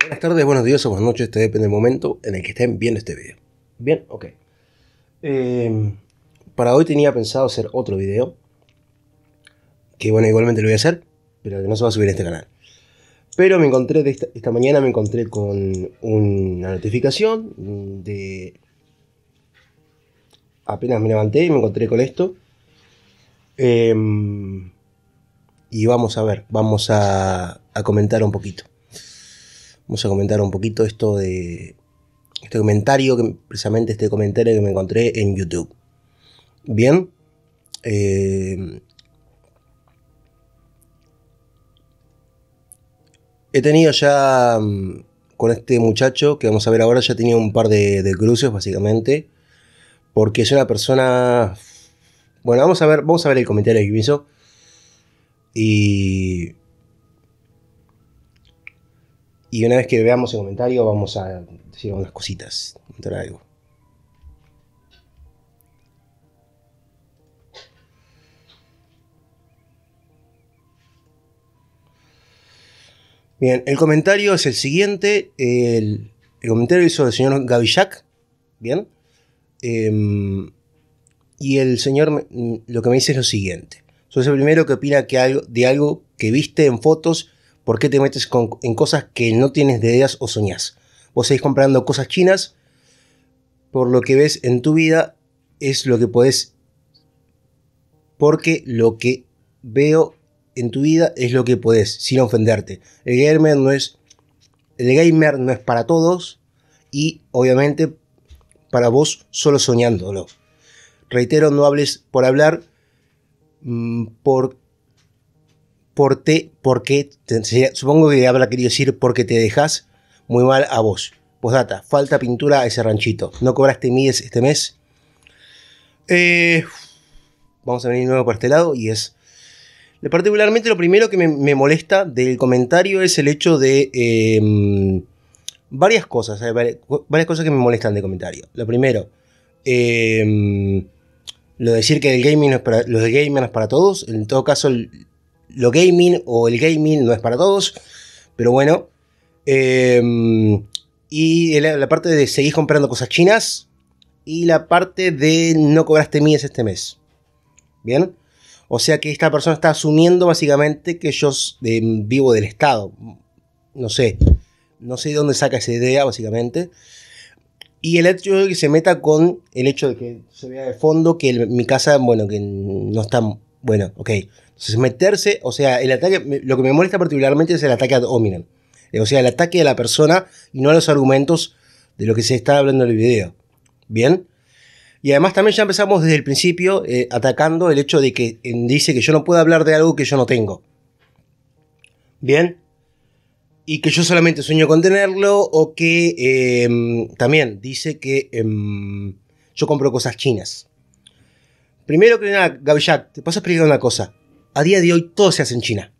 Buenas tardes, buenos días o buenas noches, depende del momento en el que estén viendo este video. Bien, ok. Em, para hoy tenía pensado hacer otro video, que bueno, igualmente lo voy a hacer, pero que no se va a subir a este canal. Pero me encontré, esta, mañana me encontré con una notificación de... Apenas me levanté y me encontré con esto. Em, y vamos a ver, vamos a comentar un poquito. Vamos a comentar un poquito esto de este comentario, que, precisamente este comentario que me encontré en YouTube. Bien. Eh, he tenido ya mm, con este muchacho que vamos a ver ahora, ya tenía un par de, de, cruces básicamente, porque es una persona... Bueno, vamos a ver, vamos a ver el comentario que me hizo. Y y una vez que veamos el comentario, vamos a decir unas cositas, comentar algo. Bien, el comentario es el siguiente. El, comentario hizo el señor Gavillac. Bien. Em, y el señor lo que me dice es lo siguiente. Soy el primero que opina que algo, de algo que viste en fotos ¿Por qué te metes en cosas que no tienes de ideas o soñás? Vos seguís comprando cosas chinas, por lo que ves en tu vida es lo que podés, porque lo que veo en tu vida es lo que podés, sin ofenderte. El gamer no es, el gamer no es para todos y obviamente para vos solo soñándolo. Reitero, no hables por hablar, mm, porque por qué, porque, supongo que habrá querido decir porque te dejas muy mal a vos. data falta pintura a ese ranchito. ¿No cobraste miles este mes? Eh, vamos a venir nuevo por este lado y es... Particularmente lo primero que me, molesta del comentario es el hecho de... Em, varias cosas, eh, varias cosas que me molestan de comentario. Lo primero, em, lo de decir que el gaming es para, los gamers para todos, en todo caso lo gaming o el gaming no es para todos, pero bueno. Em, y la, parte de seguís comprando cosas chinas y la parte de no cobraste mías este mes. ¿Bien? O sea que esta persona está asumiendo básicamente que yo vivo del Estado. No sé. No sé de dónde saca esa idea, básicamente. Y el hecho de que se meta con el hecho de que se vea de fondo que mi casa, bueno, que no está. Bueno, ok. Entonces, meterse, o sea, el ataque, lo que me molesta particularmente es el ataque ad hominem. Eh, o sea, el ataque a la persona y no a los argumentos de lo que se está hablando en el video. ¿Bien? Y además también ya empezamos desde el principio eh, atacando el hecho de que dice que yo no puedo hablar de algo que yo no tengo. ¿Bien? Y que yo solamente sueño con tenerlo o que em, también dice que em, yo compro cosas chinas. Primero que nada, Gavillac, te paso a explicar una cosa a día de hoy todo se hace en China.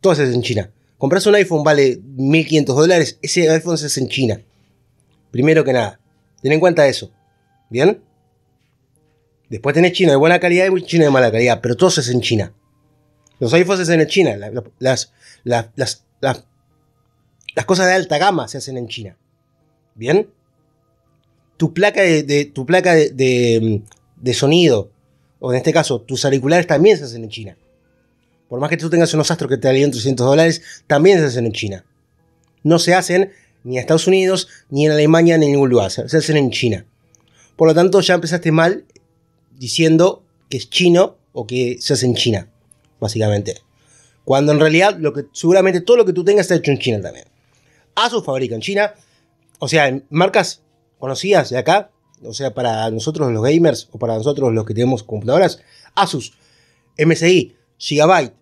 Todo se hace en China. Compras un iPhone, vale 1.500 dólares, ese iPhone se hace en China. Primero que nada, ten en cuenta eso. ¿Bien? Después tenés China de buena calidad y China de mala calidad, pero todo se hace en China. Los iPhones se hacen en China, las, cosas de alta gama se hacen en China. ¿Bien? Tu placa de, tu placa de sonido, o en este caso, tus auriculares también se hacen en China. Por más que tú tengas unos astros que te valían 300 dólares, también se hacen en China. No se hacen ni en Estados Unidos, ni en Alemania, ni en ningún lugar. Se hacen en China. Por lo tanto, ya empezaste mal diciendo que es chino o que se hace en China, básicamente. Cuando en realidad lo que, seguramente todo lo que tú tengas está hecho en China también. Asus fabrica en China. O sea, en marcas conocidas de acá, o sea, para nosotros los gamers o para nosotros los que tenemos computadoras, Asus, MSI, Gigabyte,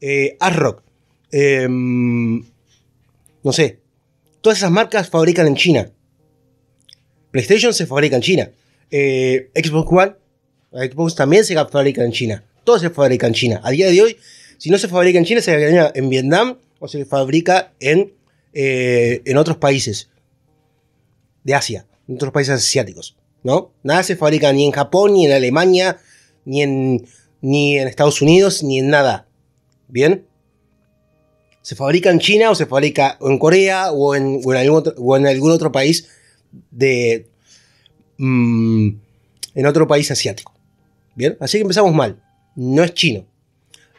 eh, Asrock, em, no sé. Todas esas marcas fabrican en China. PlayStation se fabrica en China. Eh, Xbox One, Xbox también se fabrica en China. Todo se fabrica en China. A día de hoy, si no se fabrica en China, se fabrica en Vietnam o se fabrica en, eh, en otros países de Asia, en otros países asiáticos. ¿no? Nada se fabrica ni en Japón, ni en Alemania, ni en ni en Estados Unidos, ni en nada. ¿Bien? Se fabrica en China o se fabrica en Corea o en, algún, otro, país de... Mm, en otro país asiático. ¿Bien? Así que empezamos mal. No es chino.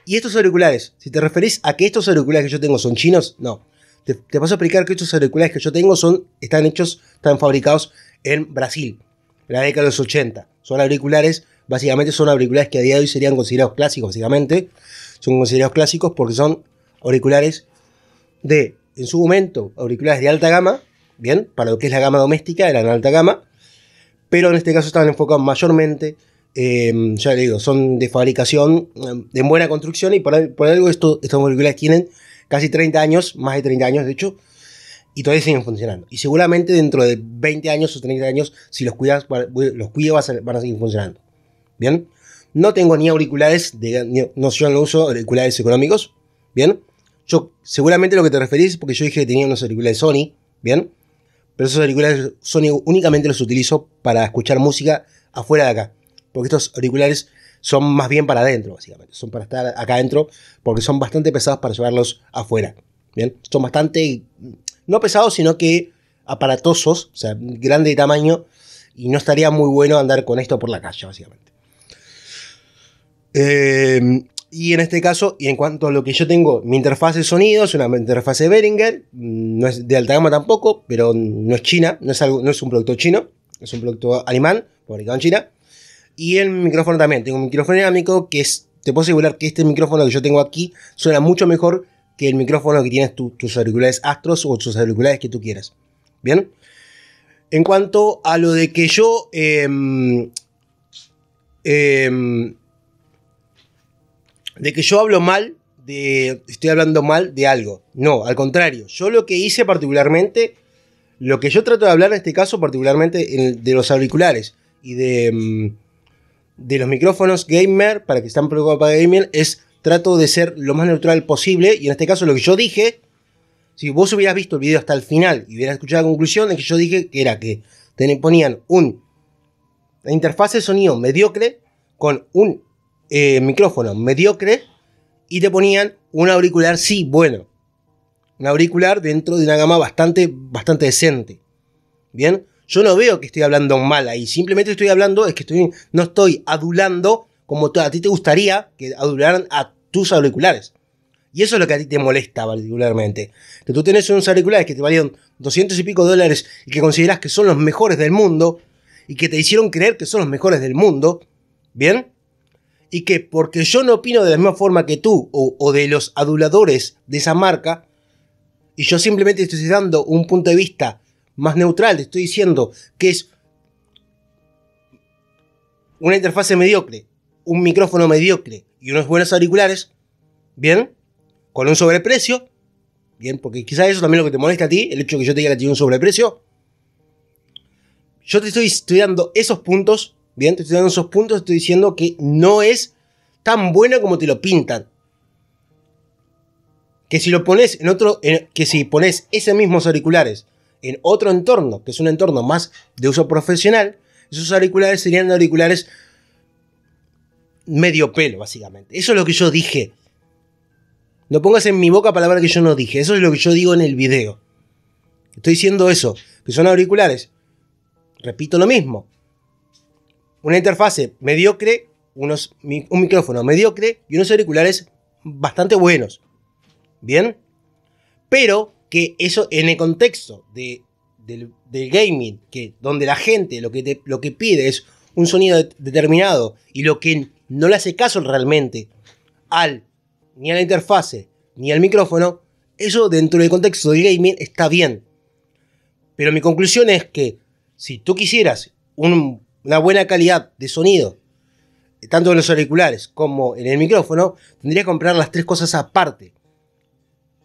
Y estos auriculares, si te referís a que estos auriculares que yo tengo son chinos, no. Te, te paso a explicar que estos auriculares que yo tengo son, están hechos, están fabricados en Brasil, en la década de los 80. Son auriculares Básicamente son auriculares que a día de hoy serían considerados clásicos, básicamente. Son considerados clásicos porque son auriculares de, en su momento, auriculares de alta gama, bien, para lo que es la gama doméstica, eran alta gama, pero en este caso están enfocados mayormente, em, ya le digo, son de fabricación, em, de buena construcción y por, algo estos auriculares tienen casi 30 años, más de 30 años de hecho, y todavía siguen funcionando. Y seguramente dentro de 20 años o 30 años, si los cuidas, los cuidas van a seguir funcionando. ¿bien? No tengo ni auriculares, de, no, yo no uso auriculares económicos, ¿bien? Yo seguramente lo que te referís, es porque yo dije que tenía unos auriculares Sony, ¿bien? Pero esos auriculares Sony únicamente los utilizo para escuchar música afuera de acá. Porque estos auriculares son más bien para adentro, básicamente. Son para estar acá adentro, porque son bastante pesados para llevarlos afuera. ¿bien? Son bastante, no pesados, sino que aparatosos, o sea, grande de tamaño, y no estaría muy bueno andar con esto por la calle, básicamente. Eh, y en este caso, y en cuanto a lo que yo tengo, mi interfaz de sonido es una interfaz de Behringer, mm, no es de alta gama tampoco, pero no es china, no es, no es un producto chino, es un producto alemán, fabricado en China. Y el micrófono también, tengo un micrófono dinámico que te puedo asegurar que este micrófono que yo tengo aquí suena mucho mejor que el micrófono que tienes tus auriculares Astros o tus auriculares que tú quieras. Bien. En cuanto a lo de que yo... Em, em, de que yo hablo mal de. Estoy hablando mal de algo. No, al contrario. Yo lo que hice particularmente. Lo que yo trato de hablar en este caso, particularmente de los auriculares y de, mm, de los micrófonos gamer, para que están preocupados para gamer, es trato de ser lo más neutral posible. Y en este caso, lo que yo dije, si vos hubieras visto el video hasta el final y hubieras escuchado la conclusión, es que yo dije que era que te ponían un, la interfaz de sonido mediocre con un eh, micrófono mediocre y te ponían un auricular, sí, bueno. Un auricular dentro de una gama bastante, bastante decente. Bien, yo no veo que estoy hablando mal ahí, simplemente estoy hablando, es que estoy, no estoy adulando como a ti te gustaría que adularan a tus auriculares. Y eso es lo que a ti te molesta particularmente. Que tú tienes unos auriculares que te valieron 200 y pico dólares y que consideras que son los mejores del mundo y que te hicieron creer que son los mejores del mundo, ¿bien? y que porque yo no opino de la misma forma que tú o, de los aduladores de esa marca, y yo simplemente estoy dando un punto de vista más neutral, estoy diciendo que es una interfase mediocre, un micrófono mediocre y unos buenos auriculares, ¿bien? Con un sobreprecio, ¿bien? Porque quizás eso también es lo que te molesta a ti, el hecho de que yo te diga que tiene un sobreprecio. Yo te estoy, estudiando esos puntos Bien, estoy dando esos puntos, estoy diciendo que no es tan buena como te lo pintan. Que si lo pones en otro, que si pones esos mismos auriculares en otro entorno, que es un entorno más de uso profesional, esos auriculares serían auriculares medio pelo, básicamente. Eso es lo que yo dije. No pongas en mi boca palabras que yo no dije. Eso es lo que yo digo en el video. Estoy diciendo eso, que son auriculares. Repito lo mismo una interfase mediocre, unos, un micrófono mediocre y unos auriculares bastante buenos. ¿Bien? Pero que eso en el contexto de, del, gaming, que donde la gente lo que, lo que pide es un sonido determinado y lo que no le hace caso realmente al, ni a la interfase ni al micrófono, eso dentro del contexto del gaming está bien. Pero mi conclusión es que si tú quisieras un una buena calidad de sonido, eh, tanto en los auriculares como en el micrófono, tendría que comprar las tres cosas aparte.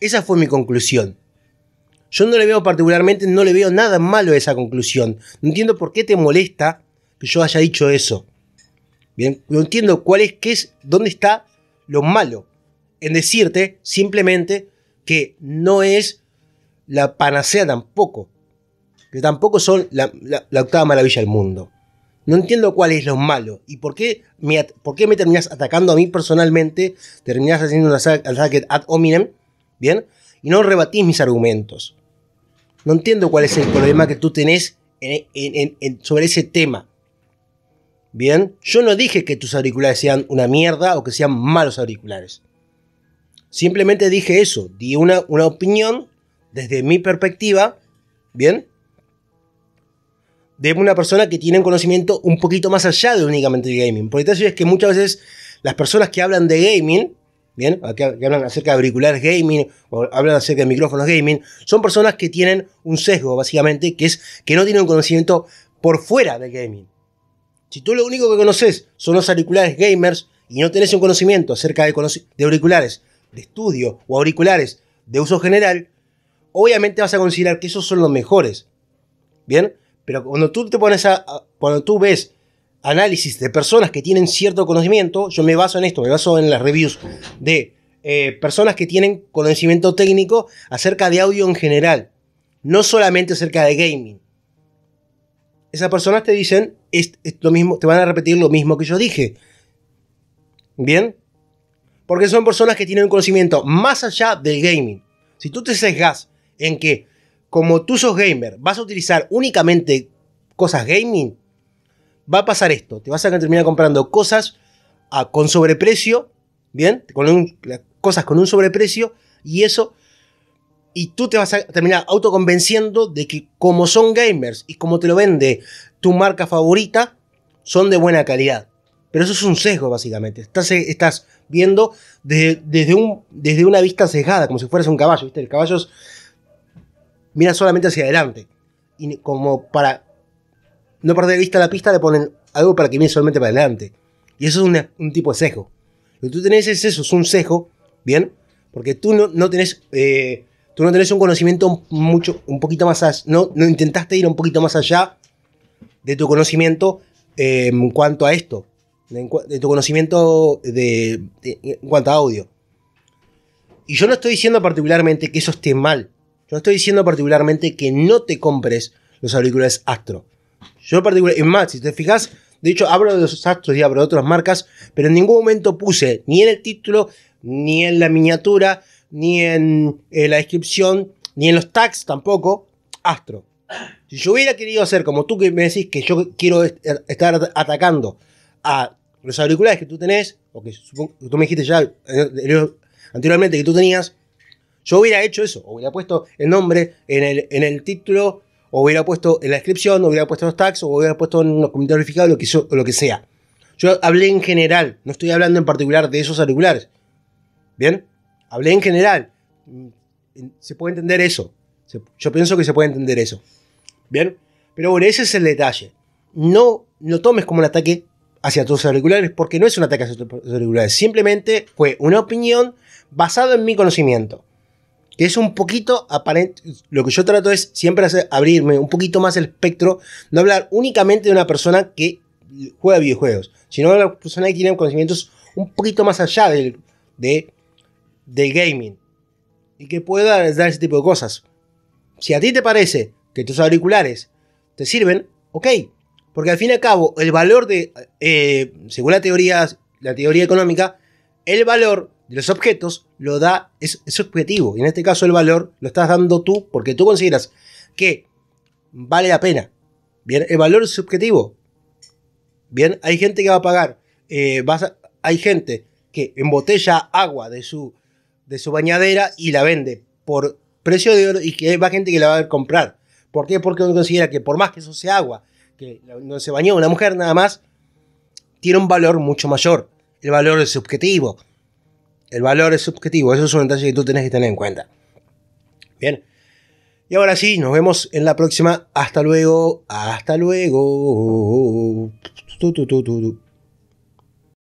Esa fue mi conclusión. Yo no le veo particularmente, no le veo nada malo a esa conclusión. No entiendo por qué te molesta que yo haya dicho eso. Bien, no entiendo cuál es, qué es, dónde está lo malo en decirte simplemente que no es la panacea tampoco. Que tampoco son la, la octava maravilla del mundo. No entiendo cuál es lo malo y por qué me, por me terminás atacando a mí personalmente, terminás haciendo un ataque ad hominem, ¿bien? Y no rebatís mis argumentos. No entiendo cuál es el problema que tú tenés sobre ese tema. Bien, yo no dije que tus auriculares sean una mierda o que sean malos auriculares. Simplemente dije eso, di una, una opinión desde mi perspectiva, ¿bien? de una persona que tiene un conocimiento un poquito más allá de únicamente el gaming. Porque el es que muchas veces las personas que hablan de gaming, ¿bien? Ah, que, hablan acerca de auriculares gaming o hablan acerca de micrófonos gaming, son personas que tienen un sesgo, básicamente, que es que no tienen un conocimiento por fuera del gaming. Si tú lo único que conoces son los auriculares gamers y no tenés un conocimiento acerca de, de auriculares de estudio o auriculares de uso general, obviamente vas a considerar que esos son los mejores. ¿Bien? Pero cuando tú te pones a, cuando tú ves análisis de personas que tienen cierto conocimiento, yo me baso en esto, me baso en las reviews de eh, personas que tienen conocimiento técnico acerca de audio en general, no solamente acerca de gaming. Esas personas te dicen es, lo mismo, te van a repetir lo mismo que yo dije. ¿Bien? Porque son personas que tienen un conocimiento más allá del gaming. Si tú te sesgas en que como tú sos gamer, vas a utilizar únicamente cosas gaming, va a pasar esto. Te vas a terminar comprando cosas a, ah, con sobreprecio, ¿bien? Con cosas con un sobreprecio y eso... Y tú te vas a terminar autoconvenciendo de que como son gamers y como te lo vende tu marca favorita, son de buena calidad. Pero eso es un sesgo, básicamente. Estás, eh, viendo desde, desde una vista sesgada, como si fueras un caballo, ¿viste? El caballo mira solamente hacia adelante. Y como para no perder de vista la pista, le ponen algo para que mire solamente para adelante. Y eso es un tipo de cejo. Lo que tú tenés es eso, es un sesgo, ¿bien? Porque tú no, no tenés... Eh, tú no tenés un conocimiento mucho, un poquito más allá, no, no intentaste ir un poquito más allá de tu conocimiento eh, en cuanto a esto, de, tu conocimiento en cuanto a audio. Y yo no estoy diciendo particularmente que eso esté mal, yo no estoy diciendo particularmente que no te compres los auriculares Astro. Yo particularmente, es más, si te fijas, de hecho hablo de los Astros y hablo de otras marcas, pero en ningún momento puse ni en el título, ni en la miniatura, ni en eh, la descripción, ni en los tags tampoco, Astro. Si yo hubiera querido hacer como tú que me decís que yo quiero estar atacando a los auriculares que tú tenés, o que tú me dijiste ya eh, anteriormente que tú tenías, yo hubiera hecho eso, hubiera puesto el nombre en el, en el título, o hubiera puesto en la descripción, o hubiera puesto los tags, o hubiera puesto en los comentarios verificados, lo que, lo que sea. Yo hablé en general, no estoy hablando en particular de esos auriculares. ¿Bien? Hablé en general. Mm, se puede entender eso. Yo pienso que se puede entender eso. ¿Bien? Pero bueno, ese es el detalle. No lo tomes como un ataque hacia tus auriculares, porque no es un ataque hacia tus auriculares. Simplemente fue una opinión basada en mi conocimiento que es un poquito aparente. Lo que yo trato es siempre abrirme un poquito más el espectro, no hablar únicamente de una persona que juega videojuegos, sino de una persona que tiene conocimientos un poquito más allá del, gaming y que pueda dar ese tipo de cosas. Si a ti te parece que tus auriculares te sirven, ok, porque al fin y al cabo el valor de, eh, según la teoría, la teoría económica, el valor los objetos lo da, es, subjetivo... Y en este caso el valor lo estás dando tú porque tú consideras que vale la pena. Bien, el valor es subjetivo. Bien, hay gente que va a pagar, eh, hay gente que embotella agua de su, de su bañadera y la vende por precio de oro y que va gente que la va a comprar. ¿Por qué? Porque uno considera que por más que eso sea agua, que no se bañó una mujer nada más, tiene un valor mucho mayor. El valor es subjetivo. El valor es subjetivo, eso es un detalle que tú tenés que tener en cuenta. Bien. Y ahora sí, nos vemos en la próxima. Hasta luego. Hasta luego.